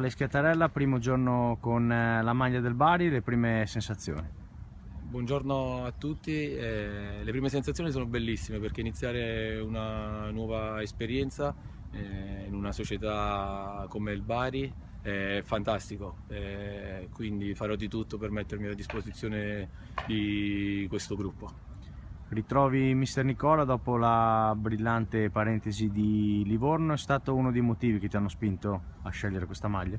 Pasquale Schiattarella, primo giorno con eh, la maglia del Bari, le prime sensazioni. Buongiorno a tutti, eh, le prime sensazioni sono bellissime perché iniziare una nuova esperienza eh, in una società come il Bari è fantastico, eh, quindi farò di tutto per mettermi a disposizione di questo gruppo. Ritrovi mister Nicola dopo la brillante parentesi di Livorno, è stato uno dei motivi che ti hanno spinto a scegliere questa maglia?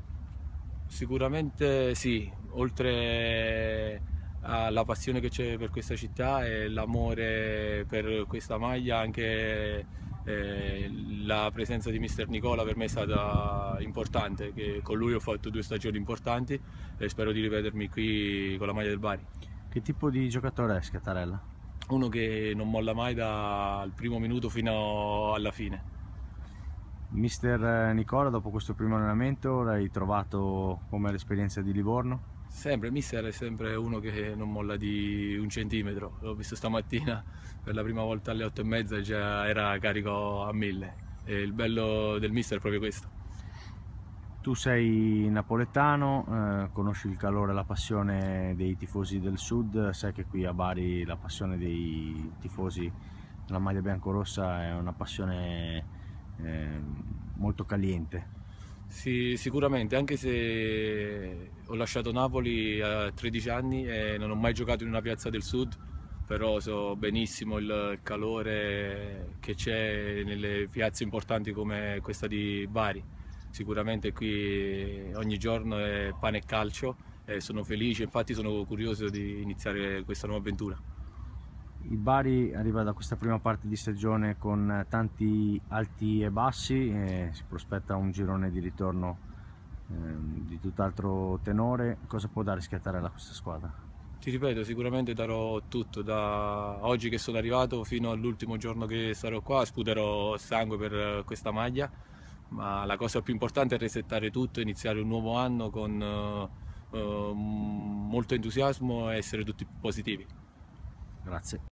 Sicuramente sì, oltre alla passione che c'è per questa città e l'amore per questa maglia, anche eh, la presenza di mister Nicola per me è stata importante, con lui ho fatto due stagioni importanti e spero di rivedermi qui con la maglia del Bari. Che tipo di giocatore è Scattarella? uno che non molla mai dal primo minuto fino alla fine. Mister eh, Nicola, dopo questo primo allenamento l'hai trovato come l'esperienza di Livorno? Sempre, il mister è sempre uno che non molla di un centimetro. L'ho visto stamattina per la prima volta alle otto e mezza già era carico a mille. E il bello del mister è proprio questo. Tu sei napoletano, eh, conosci il calore e la passione dei tifosi del sud, sai che qui a Bari la passione dei tifosi della maglia biancorossa è una passione eh, molto caliente. Sì, sicuramente, anche se ho lasciato Napoli a 13 anni e non ho mai giocato in una piazza del sud, però so benissimo il calore che c'è nelle piazze importanti come questa di Bari sicuramente qui eh, ogni giorno è pane e calcio e eh, sono felice, infatti sono curioso di iniziare questa nuova avventura. Il Bari arriva da questa prima parte di stagione con tanti alti e bassi e si prospetta un girone di ritorno eh, di tutt'altro tenore. Cosa può dare schiattare a questa squadra? Ti ripeto, sicuramente darò tutto, da oggi che sono arrivato fino all'ultimo giorno che sarò qua, sputerò sangue per questa maglia ma la cosa più importante è resettare tutto, iniziare un nuovo anno con eh, eh molto entusiasmo e essere tutti positivi. Grazie.